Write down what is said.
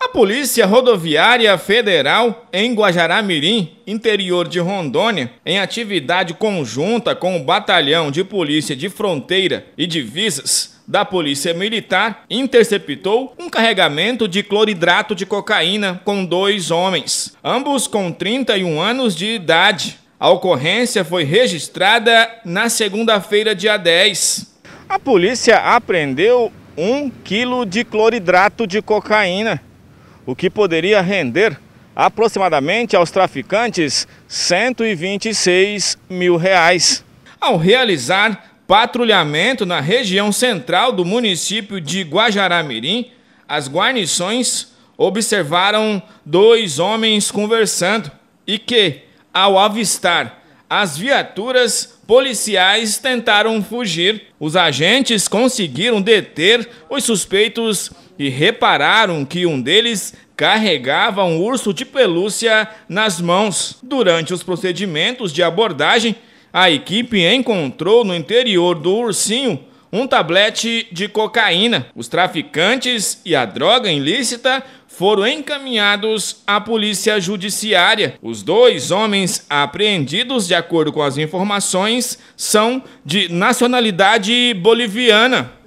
A Polícia Rodoviária Federal em Guajará-Mirim, interior de Rondônia, em atividade conjunta com o Batalhão de Polícia de Fronteira e Divisas da Polícia Militar, interceptou um carregamento de cloridrato de cocaína com dois homens, ambos com 31 anos de idade. A ocorrência foi registrada na segunda-feira, dia 10. A polícia apreendeu um quilo de cloridrato de cocaína o que poderia render aproximadamente aos traficantes 126 mil reais. Ao realizar patrulhamento na região central do município de Guajará-Mirim, as guarnições observaram dois homens conversando e que, ao avistar as viaturas policiais tentaram fugir. Os agentes conseguiram deter os suspeitos e repararam que um deles carregava um urso de pelúcia nas mãos. Durante os procedimentos de abordagem, a equipe encontrou no interior do ursinho um tablete de cocaína. Os traficantes e a droga ilícita foram encaminhados à Polícia Judiciária. Os dois homens apreendidos, de acordo com as informações, são de nacionalidade boliviana.